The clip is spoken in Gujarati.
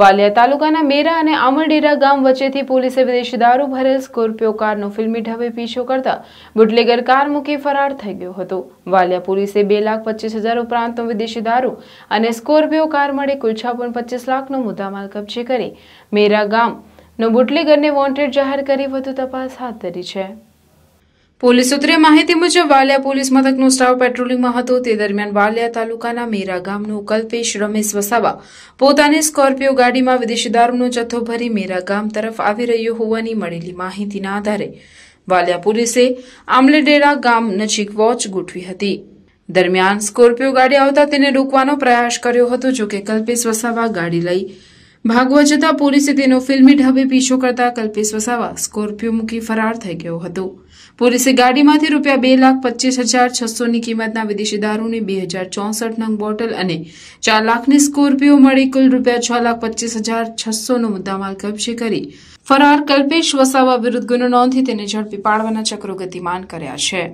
વાલિયા તાલુકાના મેરા અને આમરડેરા ગામ વચ્ચેથી પોલીસે વિદેશી દારૂ ભરેલ સ્કોર્પિયો કારનો ફિલ્મી ઢબે પીછો કરતા બુટલેગર કાર મૂકી ફરાર થઈ ગયો હતો વાલિયા પોલીસે બે લાખ પચીસ હજાર ઉપરાંતનો વિદેશી દારૂ અને સ્કોર્પિયો કાર મળી કુલ છપ્પન પચીસ લાખનો મુદ્દામાલ કબજે કરી મેરા ગામનો બુટલેગરને વોન્ટેડ જાહેર કરી વધુ તપાસ હાથ ધરી છે પોલીસ સૂત્રે માહિતી મુજબ વાલિયા પોલીસ મથકનો સ્ટાફ પેટ્રોલિંગમાં હતો તે દરમિયાન વાલિયા તાલુકાના મેરા ગામનું કલ્પેશ રમેશ વસાવા પોતાની સ્કોર્પિયો ગાડીમાં વિદેશી દારૂનો જથ્થો ભરી મેરા ગામ તરફ આવી રહ્યો હોવાની મળેલી માહિતીના આધારે વાલિયા પોલીસે આમલેડેરા ગામ નજીક વોચ ગોઠવી હતી દરમિયાન સ્કોર્પિયો ગાડી આવતા તેને રોકવાનો પ્રયાસ કર્યો હતો જો કે કલ્પેશ વસાવા ગાડી લઈ ભાગવા જતા પોલીસે તેનો ફિલ્મી ઢબે પીછો કરતા કલ્પેશ વસાવા સ્કોર્પિયો મૂકી ફરાર થઈ ગયો હતો પોલીસે ગાડીમાંથી રૂપિયા બે લાખ પચીસ હજાર છસોની કિંમતના વિદેશી દારૂની બે હજાર ચોસઠ નંગ બોટલ અને ચાર લાખની સ્કોર્પિયો મળી કુલ રૂપિયા છ લાખ પચીસ હજાર છસોનો મુદ્દામાલ કબજે કરી ફરાર કલ્પેશ વસાવા વિરુદ્ધ ગુનો નોંધી તેને ઝડપી પાડવાના ચક્રો ગતિમાન કર્યા છે